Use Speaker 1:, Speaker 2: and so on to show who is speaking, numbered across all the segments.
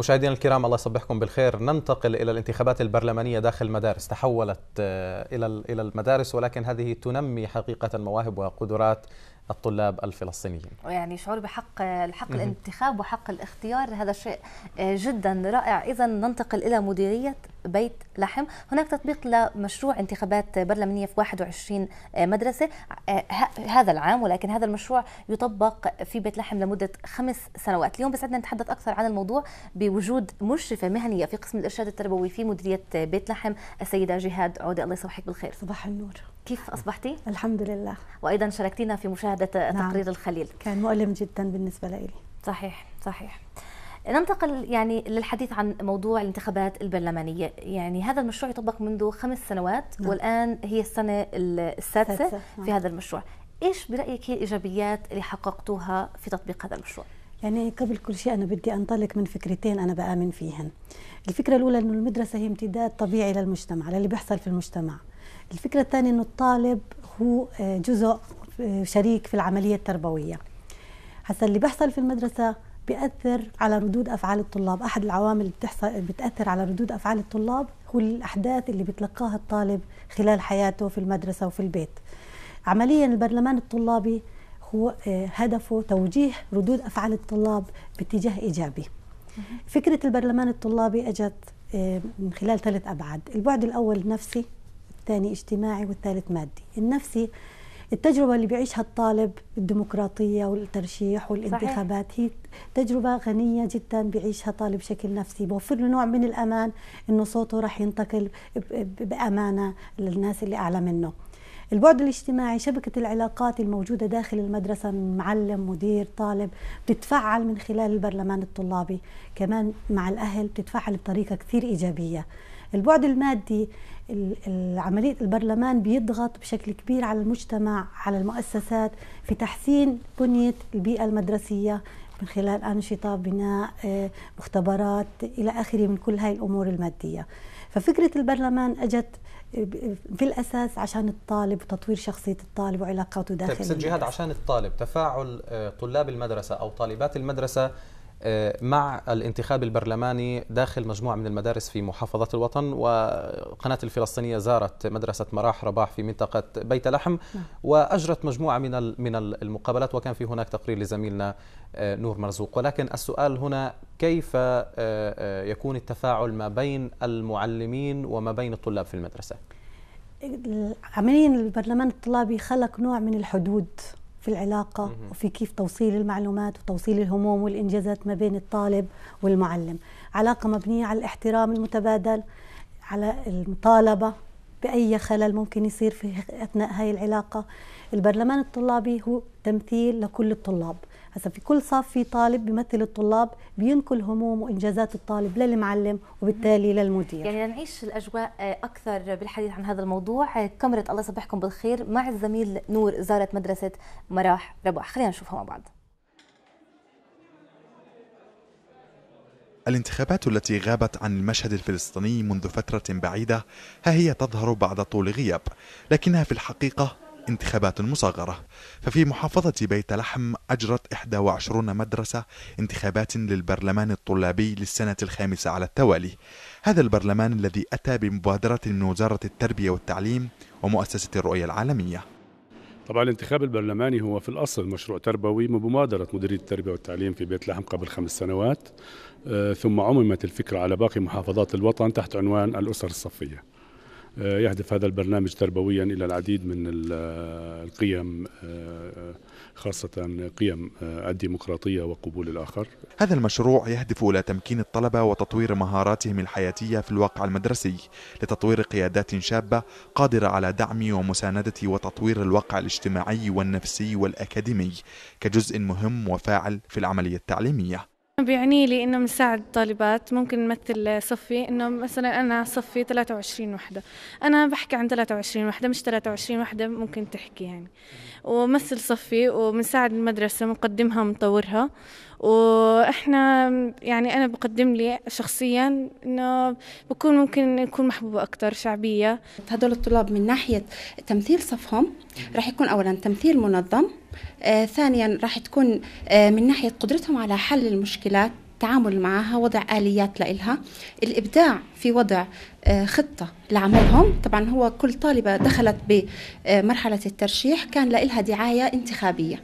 Speaker 1: مشاهدينا الكرام الله يصبحكم بالخير ننتقل الى الانتخابات البرلمانيه داخل المدارس تحولت آه، الى الى المدارس ولكن هذه تنمي حقيقه مواهب وقدرات الطلاب الفلسطينيين
Speaker 2: يعني شعور بحق الحق الانتخاب وحق الاختيار هذا شيء آه، جدا رائع اذا ننتقل الى مديريه بيت لحم هناك تطبيق لمشروع انتخابات برلمانية في 21 مدرسة آه، هذا العام ولكن هذا المشروع يطبق في بيت لحم لمدة خمس سنوات اليوم بسعدنا نتحدث أكثر عن الموضوع بوجود مشرفة مهنية في قسم الإرشاد التربوي في مديرية بيت لحم السيدة جهاد عودة الله يصبحك بالخير صباح النور كيف أصبحتي؟ الحمد لله وأيضا شاركتينا في مشاهدة نعم. تقرير الخليل كان مؤلم جدا بالنسبة لي صحيح صحيح ننتقل يعني للحديث عن موضوع الانتخابات البرلمانية يعني هذا المشروع يطبق منذ خمس سنوات نعم. والآن هي السنة السادسة في نعم. هذا المشروع إيش برأيك هي الإيجابيات اللي حققتوها في تطبيق هذا المشروع؟
Speaker 3: يعني قبل كل شيء أنا بدي أنطلق من فكرتين أنا بآمن فيهن الفكرة الأولى أنه المدرسة هي امتداد طبيعي للمجتمع للي بيحصل في المجتمع الفكرة الثانية أنه الطالب هو آه، جزء آه، شريك في العملية التربوية هسا اللي بيحصل في المدرسة بيأثر على ردود أفعال الطلاب أحد العوامل اللي بتحصل بتأثر على ردود أفعال الطلاب هو الأحداث اللي بتلقاها الطالب خلال حياته في المدرسة وفي البيت عمليا البرلمان الطلابي هو آه، هدفه توجيه ردود أفعال الطلاب باتجاه إيجابي فكرة البرلمان الطلابي أجت آه، من خلال ثلاث أبعاد البعد الأول نفسي الثاني اجتماعي والثالث مادي النفسي التجربة اللي بيعيشها الطالب الديمقراطية والترشيح والانتخابات صحيح. هي تجربة غنية جدا بيعيشها طالب بشكل نفسي بوفر له نوع من الأمان إنه صوته راح ينتقل بأمانة للناس اللي أعلى منه البعد الاجتماعي شبكة العلاقات الموجودة داخل المدرسة من معلم مدير طالب بتتفعل من خلال البرلمان الطلابي كمان مع الأهل بتتفعل بطريقة كثير إيجابية البعد المادي عملية البرلمان بيضغط بشكل كبير على المجتمع على المؤسسات في تحسين بنية البيئة المدرسية من خلال أنشطة بناء آه، مختبرات إلى آخره من كل هاي الأمور المادية ففكرة البرلمان أجت في الأساس عشان الطالب وتطوير شخصية الطالب وعلاقاته داخل طيب الجهاد
Speaker 1: عشان الطالب تفاعل آه، طلاب المدرسة أو طالبات المدرسة آه، مع الانتخاب البرلماني داخل مجموعة من المدارس في محافظة الوطن وقناة الفلسطينية زارت مدرسة مراح رباح في منطقة بيت لحم نعم. وأجرت مجموعة من من المقابلات وكان في هناك تقرير لزميلنا آه، نور مرزوق ولكن السؤال هنا كيف آه، يكون التفاعل ما بين المعلمين وما بين الطلاب في المدرسة؟
Speaker 3: عمليا البرلمان الطلابي خلق نوع من الحدود في العلاقة وفي كيف توصيل المعلومات وتوصيل الهموم والإنجازات ما بين الطالب والمعلم علاقة مبنية على الاحترام المتبادل على المطالبة بأي خلل ممكن يصير في أثناء هاي العلاقة البرلمان الطلابي هو تمثيل لكل الطلاب هسا في كل صف في طالب بيمثل الطلاب بينقل هموم وانجازات الطالب للمعلم وبالتالي للمدير
Speaker 2: يعني نعيش الاجواء آه، اكثر بالحديث عن هذا الموضوع آه، كاميرا الله يصبحكم بالخير مع الزميل نور زارت مدرسة مراح رباح خلينا نشوفها مع بعض
Speaker 4: الانتخابات التي غابت عن المشهد الفلسطيني منذ فترة بعيدة ها هي تظهر بعد طول غياب لكنها في الحقيقة انتخابات مصغرة ففي محافظة بيت لحم أجرت 21 مدرسة انتخابات للبرلمان الطلابي للسنة الخامسة على التوالي هذا البرلمان الذي أتى بمبادرة من وزارة التربية والتعليم ومؤسسة الرؤية العالمية طبعا الانتخاب البرلماني هو في الاصل مشروع تربوي بمبادره مديريه التربيه والتعليم في بيت لحم قبل خمس سنوات آه، ثم عممت الفكره على باقي محافظات الوطن تحت عنوان الاسر الصفيه. آه، يهدف هذا البرنامج تربويا الى العديد من آه، القيم آه، خاصه قيم الديمقراطيه وقبول الاخر. هذا المشروع يهدف الى تمكين الطلبه وتطوير مهاراتهم الحياتيه في الواقع المدرسي لتطوير قيادات شابه قادره على دعم ومسانده وتطوير الواقع الاجتماعي والنفسي والاكاديمي كجزء مهم وفاعل في العمليه التعليميه.
Speaker 2: بيعني لي انه مساعد طالبات ممكن نمثل صفي انه مثلا انا صفي 23 وحده انا بحكي عن 23 وحده مش 23 وحده ممكن تحكي يعني ومثل صفي وبنساعد المدرسة مقدمها ونطورها واحنا يعني انا بقدم لي شخصيا انه بكون ممكن يكون محبوبه اكثر شعبيه هدول الطلاب من ناحيه تمثيل صفهم راح يكون اولا تمثيل منظم آه ثانيا راح تكون آه من ناحيه قدرتهم على حل المشكلات التعامل معها وضع آليات لإلها الإبداع في وضع آه، خطة لعملهم طبعا هو كل طالبة دخلت بمرحلة آه، الترشيح كان لإلها دعاية انتخابية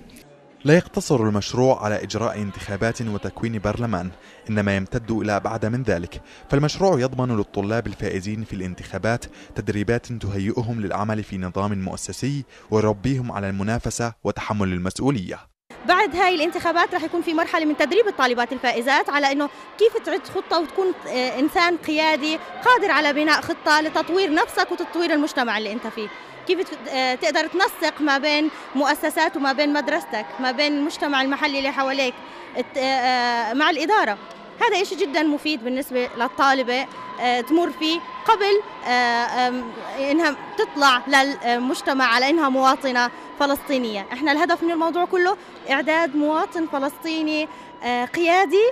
Speaker 4: لا يقتصر المشروع على إجراء انتخابات وتكوين برلمان إنما يمتد إلى أبعد من ذلك فالمشروع يضمن للطلاب الفائزين في الانتخابات تدريبات تهيئهم للعمل في نظام مؤسسي ويربيهم على المنافسة وتحمل المسؤولية
Speaker 3: بعد هاي الانتخابات رح يكون في مرحلة من تدريب الطالبات الفائزات على أنه كيف تعد خطة وتكون آه، إنسان قيادي قادر على بناء خطة لتطوير نفسك وتطوير المجتمع اللي أنت فيه كيف آه، تقدر تنسق ما بين مؤسسات وما بين مدرستك ما بين المجتمع المحلي اللي حواليك آه، مع الإدارة هذا شيء جدا مفيد بالنسبة للطالبة آه، تمر فيه قبل آه، انها تطلع للمجتمع على انها مواطنه فلسطينيه، احنا الهدف من الموضوع كله اعداد مواطن فلسطيني آه، قيادي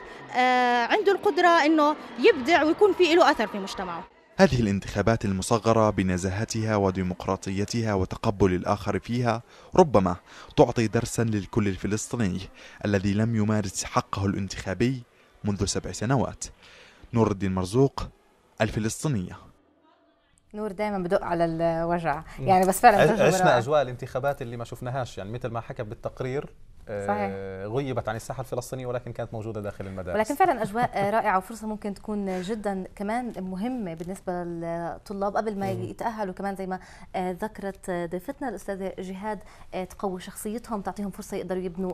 Speaker 3: عنده القدره انه يبدع ويكون في له اثر في مجتمعه.
Speaker 4: هذه الانتخابات المصغرة بنزاهتها وديمقراطيتها وتقبل الآخر فيها ربما تعطي درسا للكل الفلسطيني الذي لم يمارس حقه الانتخابي منذ سبع سنوات نور الدين مرزوق الفلسطينية
Speaker 2: نور دائما بدق على الوجع يعني بس فعلا عشنا
Speaker 1: اجواء الانتخابات اللي ما شفناهاش يعني مثل ما حكى بالتقرير آه، غيبت عن الساحه الفلسطينيه ولكن كانت موجوده داخل المدارس ولكن فعلا
Speaker 2: اجواء رائعه وفرصه ممكن تكون جدا كمان مهمه بالنسبه للطلاب قبل ما يتاهلوا كمان زي ما آه، ذكرت آه، ضيفتنا الاستاذه جهاد تقوي شخصيتهم تعطيهم فرصه يقدروا يبنوا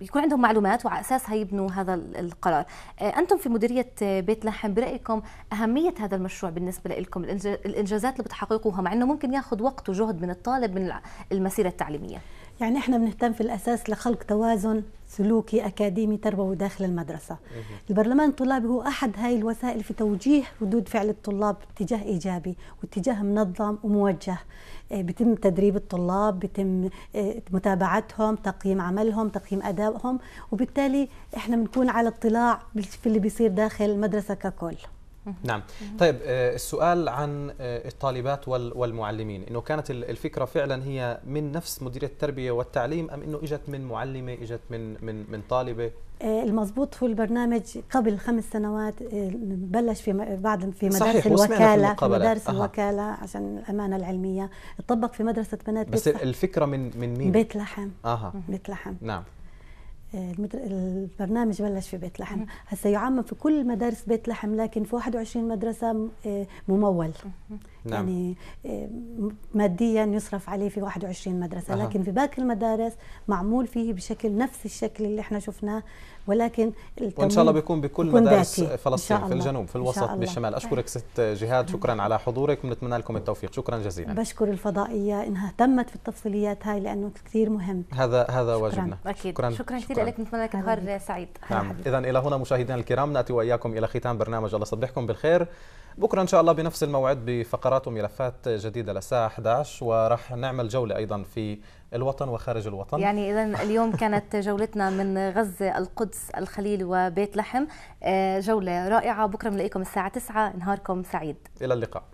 Speaker 2: يكون عندهم معلومات وعلى اساسها يبنوا هذا القرار انتم في مديريه بيت لحم برايكم اهميه هذا المشروع بالنسبه لكم الانجازات اللي بتحققوها مع انه ممكن ياخذ وقت وجهد من الطالب من المسيره التعليميه يعني احنا بنهتم
Speaker 3: في الاساس لخلق توازن سلوكي اكاديمي تربوي داخل المدرسه. البرلمان الطلابي هو احد هاي الوسائل في توجيه ردود فعل الطلاب باتجاه ايجابي واتجاه منظم وموجه. آه، بيتم تدريب الطلاب، بيتم آه، متابعتهم، تقييم عملهم، تقييم ادائهم، وبالتالي احنا بنكون على اطلاع في اللي بيصير داخل المدرسه ككل.
Speaker 1: نعم طيب آه، السؤال عن آه، الطالبات والمعلمين انه كانت الفكره فعلا هي من نفس مديريه التربيه والتعليم ام انه اجت من معلمه اجت من من من طالبه
Speaker 3: آه، المضبوط هو البرنامج قبل خمس سنوات بلش في بعد في مدارس صحيح الوكاله في, في مدارس أه. الوكاله عشان الامانه العلميه طبق في مدرسه بنات بس بيت
Speaker 1: الفكره من من مين بيت لحم اها بيت لحم نعم
Speaker 3: البرنامج بلش في بيت لحم هسه يعمم في كل مدارس بيت لحم لكن في 21 مدرسه آه، ممول نعم. يعني آه، ماديا يصرف عليه في 21 مدرسه أه. لكن في باقي المدارس معمول فيه بشكل نفس الشكل اللي احنا شفناه ولكن وان شاء الله بيكون بكل بيكون مدارس داتي. فلسطين في الجنوب في الوسط بالشمال اشكرك
Speaker 1: أيوة. ست جهاد شكرا على حضورك ونتمنى لكم التوفيق شكرا جزيلا
Speaker 3: بشكر الفضائيه انها اهتمت في التفصيليات هاي لانه كثير مهم
Speaker 1: هذا هذا شكراً. واجبنا أكيد. شكرا شكرا كثير
Speaker 2: لك نتمنى لك نهار سعيد
Speaker 1: نعم اذا الى هنا مشاهدينا الكرام ناتي واياكم الى ختام برنامج الله يصبحكم بالخير بكره ان شاء الله بنفس الموعد بفقرات فقرات وملفات جديدة للساعة 11 ورح نعمل جولة أيضا في الوطن وخارج الوطن يعني
Speaker 2: إذا اليوم كانت جولتنا من غزة القدس الخليل وبيت لحم آه، جولة رائعة بكرة بنلاقيكم الساعة 9 نهاركم سعيد
Speaker 1: إلى اللقاء